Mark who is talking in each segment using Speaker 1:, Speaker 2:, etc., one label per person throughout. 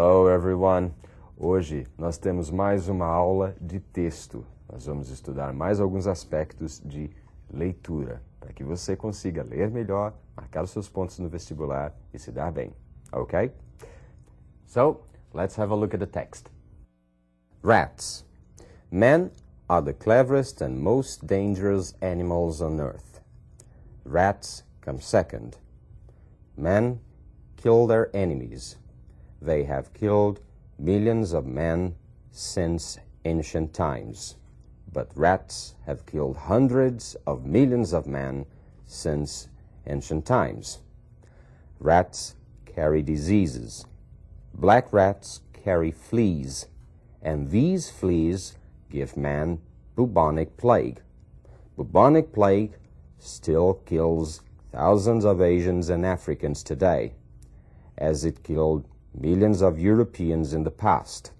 Speaker 1: Hello everyone! Hoje nós temos mais uma aula de texto. Nós vamos estudar mais alguns aspectos de leitura, para que você consiga ler melhor, marcar os seus pontos no vestibular e se dar bem. Ok? So, let's have a look at the text. Rats. Men are the cleverest and most dangerous animals on earth. Rats come second. Men kill their enemies. They have killed millions of men since ancient times, but rats have killed hundreds of millions of men since ancient times. Rats carry diseases. Black rats carry fleas, and these fleas give man bubonic plague. Bubonic plague still kills thousands of Asians and Africans today, as it killed millions of Europeans in the past,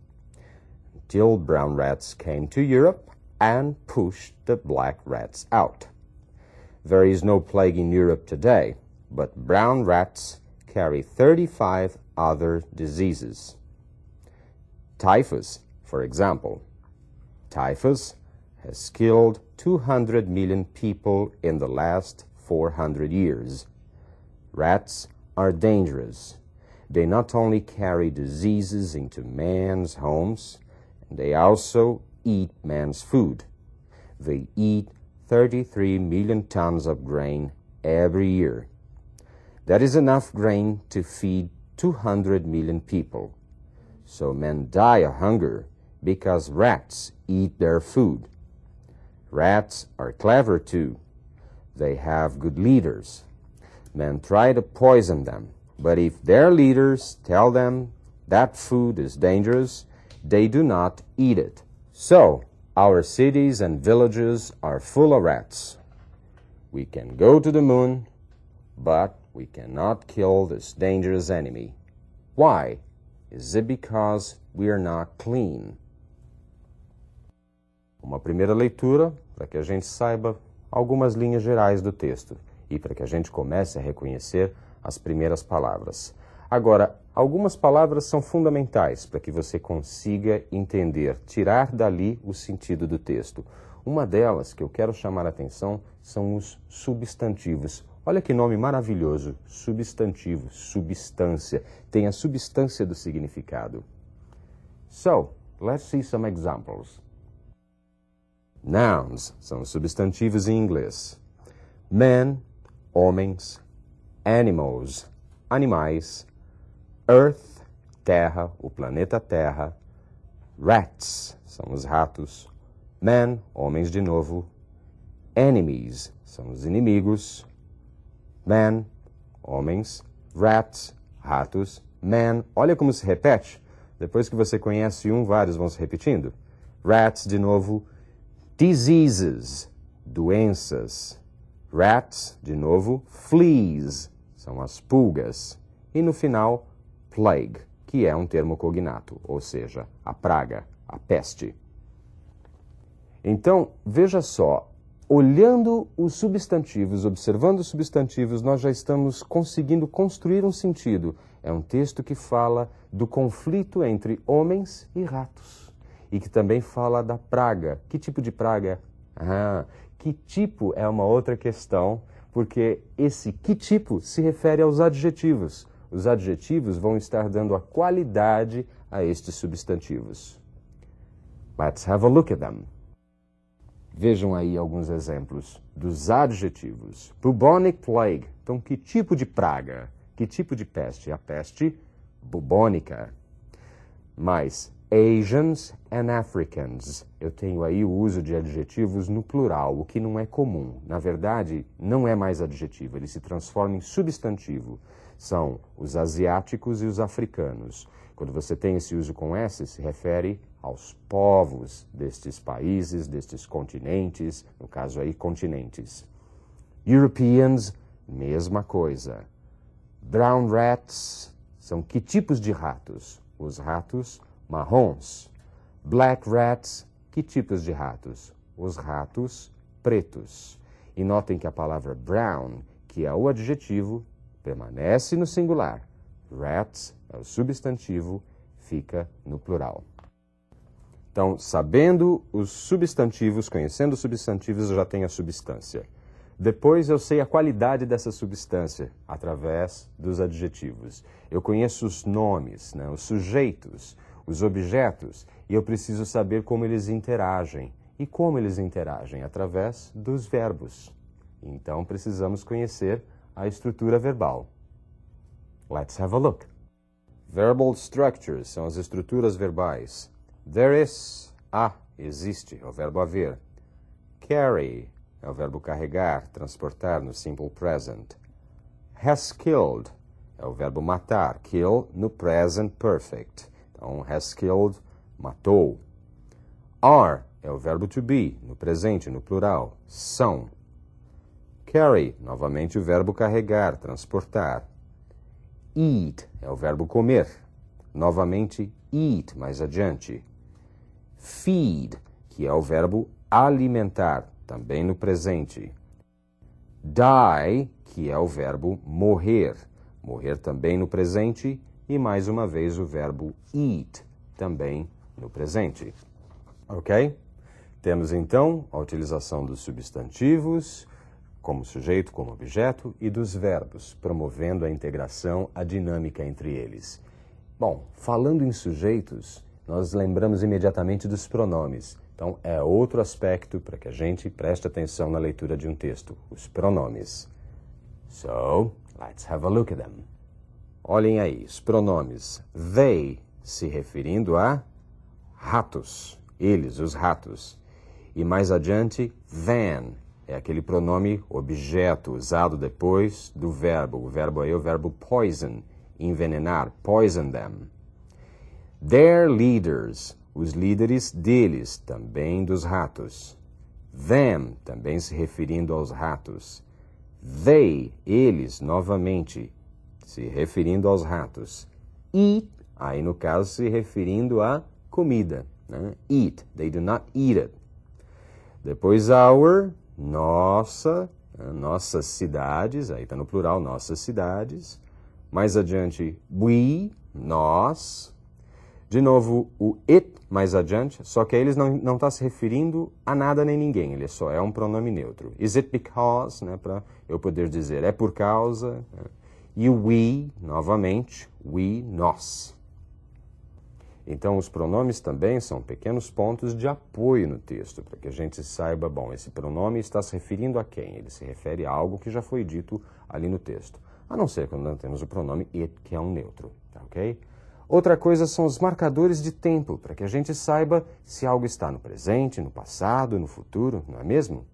Speaker 1: until brown rats came to Europe and pushed the black rats out. There is no plague in Europe today, but brown rats carry 35 other diseases. Typhus, for example. Typhus has killed 200 million people in the last 400 years. Rats are dangerous they not only carry diseases into man's homes, they also eat man's food. They eat 33 million tons of grain every year. That is enough grain to feed 200 million people. So men die of hunger because rats eat their food. Rats are clever too. They have good leaders. Men try to poison them. But if their leaders tell them that food is dangerous, they do not eat it. So, our cities and villages are full of rats. We can go to the moon, but we cannot kill this dangerous enemy. Why? Is it because we are not clean? Uma primeira leitura para que a gente saiba algumas linhas gerais do texto e para que a gente comece a reconhecer as primeiras palavras. Agora, algumas palavras são fundamentais para que você consiga entender, tirar dali o sentido do texto. Uma delas que eu quero chamar a atenção são os substantivos. Olha que nome maravilhoso, substantivo, substância. Tem a substância do significado. So, let's see some examples. Nouns são substantivos em inglês. Men, homens, animals, animais, earth, terra, o planeta Terra, rats, são os ratos, men, homens de novo, enemies, são os inimigos, men, homens, rats, ratos, men, olha como se repete, depois que você conhece um, vários vão se repetindo, rats de novo, diseases, doenças, rats de novo, fleas, são as pulgas, e no final, plague, que é um termo cognato, ou seja, a praga, a peste. Então, veja só, olhando os substantivos, observando os substantivos, nós já estamos conseguindo construir um sentido. É um texto que fala do conflito entre homens e ratos e que também fala da praga. Que tipo de praga? Ah, que tipo é uma outra questão porque esse que tipo se refere aos adjetivos. Os adjetivos vão estar dando a qualidade a estes substantivos. Let's have a look at them. Vejam aí alguns exemplos dos adjetivos. Bubonic plague. Então, que tipo de praga? Que tipo de peste? A peste bubônica. Mais, Asians and Africans. Eu tenho aí o uso de adjetivos no plural, o que não é comum. Na verdade, não é mais adjetivo, ele se transforma em substantivo. São os asiáticos e os africanos. Quando você tem esse uso com S, se refere aos povos destes países, destes continentes, no caso aí, continentes. Europeans, mesma coisa. Brown rats são que tipos de ratos? Os ratos marrons. Black rats, que tipos de ratos? Os ratos pretos. E notem que a palavra brown, que é o adjetivo, permanece no singular. Rats é o substantivo, fica no plural. Então, sabendo os substantivos, conhecendo os substantivos, eu já tenho a substância. Depois eu sei a qualidade dessa substância através dos adjetivos. Eu conheço os nomes, né, os sujeitos, os objetos, e eu preciso saber como eles interagem. E como eles interagem? Através dos verbos. Então precisamos conhecer a estrutura verbal. Let's have a look. Verbal structures são as estruturas verbais. There is, a, existe, é o verbo haver. Carry é o verbo carregar, transportar no simple present. Has killed é o verbo matar, kill, no present perfect. Então, has killed, matou. Are é o verbo to be, no presente, no plural, são. Carry, novamente o verbo carregar, transportar. Eat é o verbo comer, novamente eat mais adiante. Feed, que é o verbo alimentar, também no presente. Die, que é o verbo morrer, morrer também no presente, e mais uma vez o verbo eat, também no presente. Ok? Temos então a utilização dos substantivos como sujeito, como objeto e dos verbos, promovendo a integração, a dinâmica entre eles. Bom, falando em sujeitos, nós lembramos imediatamente dos pronomes. Então, é outro aspecto para que a gente preste atenção na leitura de um texto: os pronomes. So, let's have a look at them. Olhem aí, os pronomes they se referindo a ratos, eles, os ratos. E mais adiante, than é aquele pronome objeto usado depois do verbo. O verbo aí é o verbo poison, envenenar, poison them. Their leaders, os líderes deles, também dos ratos. Them, também se referindo aos ratos. They, eles, novamente, se referindo aos ratos. Eat, aí no caso se referindo à comida. Né? Eat, they do not eat it. Depois our, nossa, né? nossas cidades, aí está no plural, nossas cidades. Mais adiante, we, nós. De novo, o it mais adiante, só que aí eles não está se referindo a nada nem ninguém, ele só é um pronome neutro. Is it because, né, para eu poder dizer é por causa. Né? E o we, novamente, we, nós. Então, os pronomes também são pequenos pontos de apoio no texto, para que a gente saiba, bom, esse pronome está se referindo a quem? Ele se refere a algo que já foi dito ali no texto. A não ser quando não temos o pronome it, que é um neutro, tá ok? Outra coisa são os marcadores de tempo, para que a gente saiba se algo está no presente, no passado, no futuro, não é mesmo?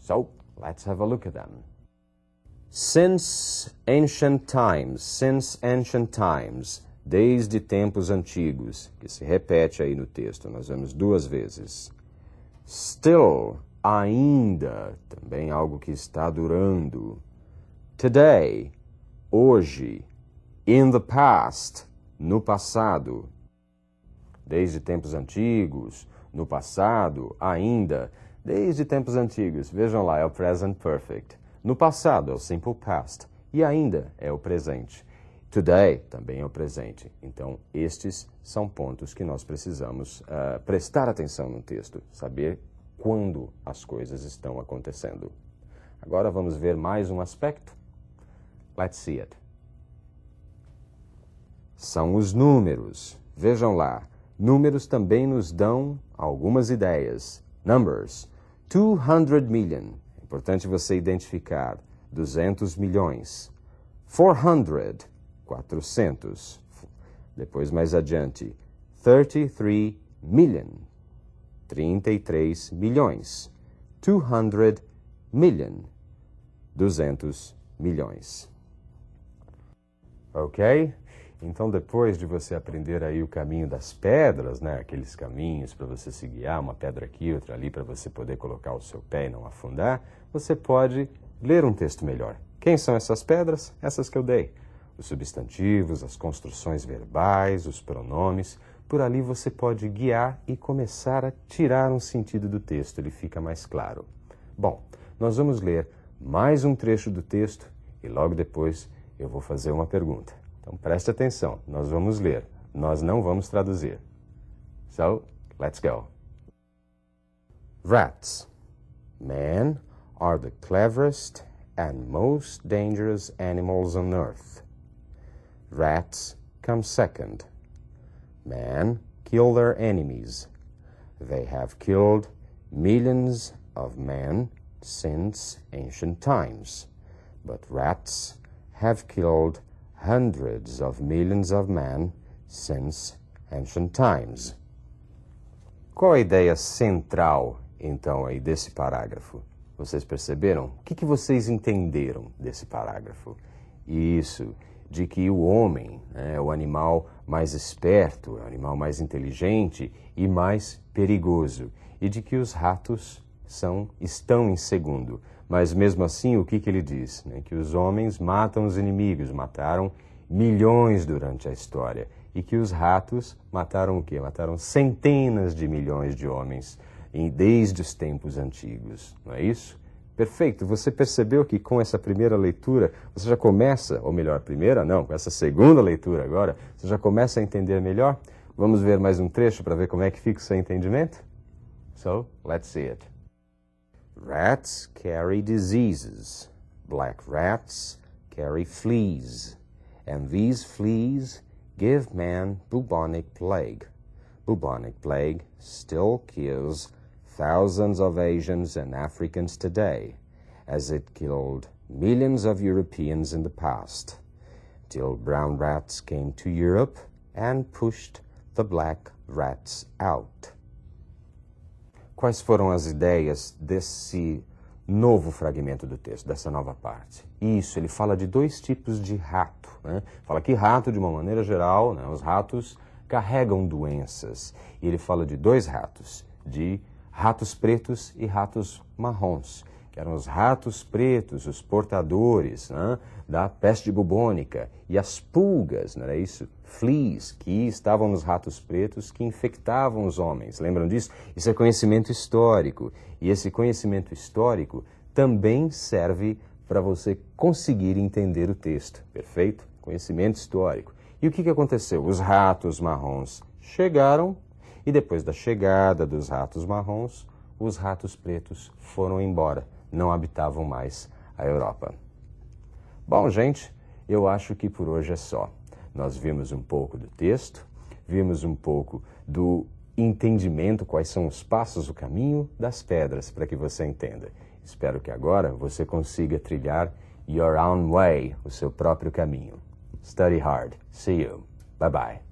Speaker 1: So, let's have a look at them. Since ancient times, since ancient times, desde tempos antigos, que se repete aí no texto, nós vemos duas vezes. Still, ainda, também algo que está durando. Today, hoje. In the past, no passado. Desde tempos antigos, no passado, ainda, desde tempos antigos. Vejam lá, é o present perfect. No passado é o simple past e ainda é o presente. Today também é o presente. Então, estes são pontos que nós precisamos uh, prestar atenção no texto, saber quando as coisas estão acontecendo. Agora vamos ver mais um aspecto. Let's see it. São os números. Vejam lá. Números também nos dão algumas ideias. Numbers. 200 million, Importante você identificar 200 milhões. 400, 400. Depois mais adiante, 33 million, 33 milhões. 200 million, 200 milhões. Ok? Então, depois de você aprender aí o caminho das pedras, né, aqueles caminhos para você se guiar, uma pedra aqui, outra ali, para você poder colocar o seu pé e não afundar, você pode ler um texto melhor. Quem são essas pedras? Essas que eu dei. Os substantivos, as construções verbais, os pronomes. Por ali você pode guiar e começar a tirar um sentido do texto, ele fica mais claro. Bom, nós vamos ler mais um trecho do texto e logo depois eu vou fazer uma pergunta. Então preste atenção, nós vamos ler, nós não vamos traduzir. So, let's go. Rats. Men are the cleverest and most dangerous animals on earth. Rats come second. Men kill their enemies. They have killed millions of men since ancient times, but rats have killed hundreds of millions of men since ancient times. Qual a ideia central, então, aí desse parágrafo? Vocês perceberam? O que, que vocês entenderam desse parágrafo? Isso, de que o homem né, é o animal mais esperto, é o animal mais inteligente e mais perigoso, e de que os ratos são, estão em segundo. Mas mesmo assim, o que, que ele diz? Né? Que os homens matam os inimigos, mataram milhões durante a história. E que os ratos mataram o quê? Mataram centenas de milhões de homens em, desde os tempos antigos, não é isso? Perfeito, você percebeu que com essa primeira leitura você já começa, ou melhor, primeira não, com essa segunda leitura agora, você já começa a entender melhor? Vamos ver mais um trecho para ver como é que fica o seu entendimento? So, let's see it. Rats carry diseases. Black rats carry fleas. And these fleas give man bubonic plague. Bubonic plague still kills thousands of Asians and Africans today, as it killed millions of Europeans in the past, till brown rats came to Europe and pushed the black rats out. Quais foram as ideias desse novo fragmento do texto, dessa nova parte? Isso, ele fala de dois tipos de rato. Né? Fala que rato, de uma maneira geral, né? os ratos carregam doenças. E ele fala de dois ratos, de ratos pretos e ratos marrons que eram os ratos pretos, os portadores né, da peste bubônica, e as pulgas, não era isso? Fleas, que estavam nos ratos pretos, que infectavam os homens. Lembram disso? Isso é conhecimento histórico. E esse conhecimento histórico também serve para você conseguir entender o texto, perfeito? Conhecimento histórico. E o que, que aconteceu? Os ratos marrons chegaram, e depois da chegada dos ratos marrons, os ratos pretos foram embora não habitavam mais a Europa. Bom, gente, eu acho que por hoje é só. Nós vimos um pouco do texto, vimos um pouco do entendimento, quais são os passos, o caminho das pedras, para que você entenda. Espero que agora você consiga trilhar your own way, o seu próprio caminho. Study hard. See you. Bye bye.